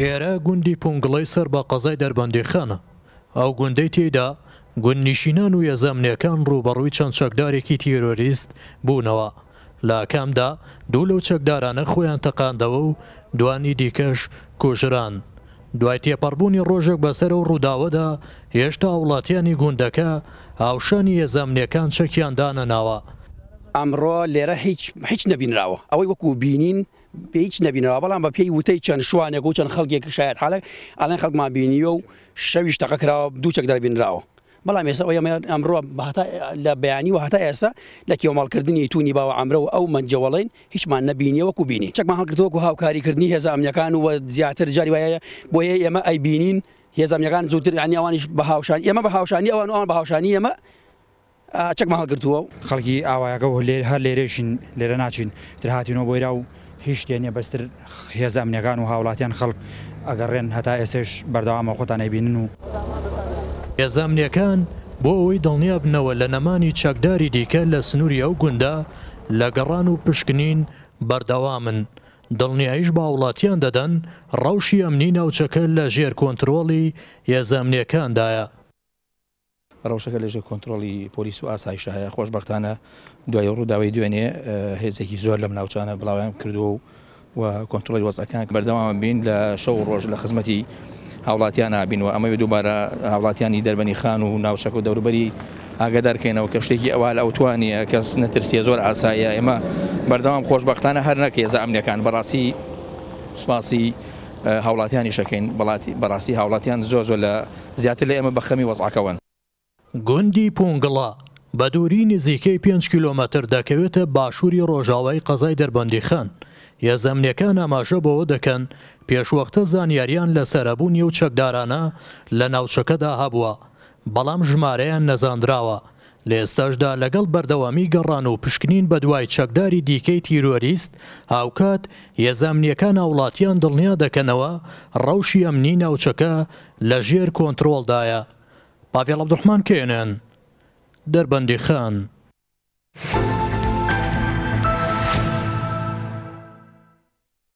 ئێرە گوندی پونگڵی سەر بە قەزای دەربەندیخانە ئەو گوندەی تێدا گوندنیشینان و یەزەمنیەکان ڕوبەڕووی چەند چەکدارێکی تیرۆریست بوونەوە لاکامدا دوو لەو چەکدارانە خۆیان تەقاندەوە و دوانی دیکەش کوژران. دوای تێپەڕبوونی ڕۆژێک بەسەر و ڕووداوەدا هێشتا وڵاتیانی گوندەکە هاوشانی یەزەمنیەکان چەکیان دانەناوە ئەمڕۆ لێرە هیچ هیچ نەبینراوە ئەوەی وەکو بینین هیچ نبینەوە بەڵام بە پێی وتەی چەند شوانێک و چەند خەڵکێک شاید حالک ئەلەن خەڵکمان بینیوە و شەویش تەقە کراوە دووچەک دەبینراوە بەڵام ێستا ئەوە ئەمڕۆ لە بەیانی و هەتا ئێستا لە کێماڵکردنی تونی باوە ئەمرە و ئەو منجەوەڵین هیچمان نبینیەوەکو بینی چەکمان هەڵکردوەکو هاوکاریکردنی هێزامیەکان و زیاتر جاری وایە بۆیە ئێمە ئەی بینین هێزامیەکان زووتر ئەنیوانش بە هاوشان ئێمە بە هاوشانی ئەوان ئەوان بە هاوشانی ئێمە چەکمان هەڵگرتووە و خەڵکی ئاوایەکەەوە لێر هەر لێرێشین لێرە ناچین ترهاتینەوە بۆیرا و هیچ شتێنە بەستر هێز ئەمنیەکان و هاوڵاتیان خەڵک ئەگەڕێن هەتا ئێسش بەردەوامە خۆتان نەبینن و هێزامنیەکان بۆ ئەوەی دڵنیا بنەوە لە نەمانی چەکداری دیکە لە سنووری ئەو گوندا لە گەڕان و پشکنین بەردەوامن. دڵنیاییش باوڵاتیان دەدەن ڕەوشی ئەمنی ناوچەکە لە ژێر کۆنتترۆڵی هێزامنیەکاندایە. ڕەوشەکە لەژێ کۆنتترۆلی پۆلیس و ئاسایش هەیە خۆشببختانە دوای ڕووداوای دوێنێ هێزێکی زۆر لەم ناوچانە بڵاویان کردو و و کۆنتترۆلی وەزەکان کە بەردەوام بین لە شەو ڕۆژ لە خزمەتی هاوڵاتیان ئابین و ئەمە دووبارە هاوڵاتیانی دەربنی خان و ناوچەک و دەوروبەری ئاگدارکەینەوە کە شتێکی ئەوال ئەوتوانیە کەس نەترسیە زۆر ئاساییە ئێمە بەردەوام خۆشببختانە هەر نەکێزە ئەمریەکان بەڕاستی سوپاسی هاوڵاتیانی شەکەین بەڕاستی هاوڵاتیان زۆ زۆر لە زیاتر لە ئێمە بەخەمی وەزعکەون. گوندی پونگڵە بە دووری نزیکەی 5 کیلۆمەتر دەکەوێتە باشووری ڕۆژاوای قەزای دەربەندیخان یەزەمنیەکە ئاماژە بەوە دەکەن پێشوەختە زانیاریان لە سەرەبوونی و چەکدارانە لە ناوچەکەدا هەبووە بەڵام ژمارەیان نەزانراوە لە ئێستاشدا لەگەڵ بەردەوامی گەڕان و پشکنین بە دوای چەکداری دیکەی تیرۆریست هاوکات یەزەمنیەکان وڵاتیان دڵنیا دەکەنەوە ڕەوشی ئەمنی ناوچەکە لە ژێر کۆنتترۆلدایە بافيال عبد الرحمن كينان دربندي خان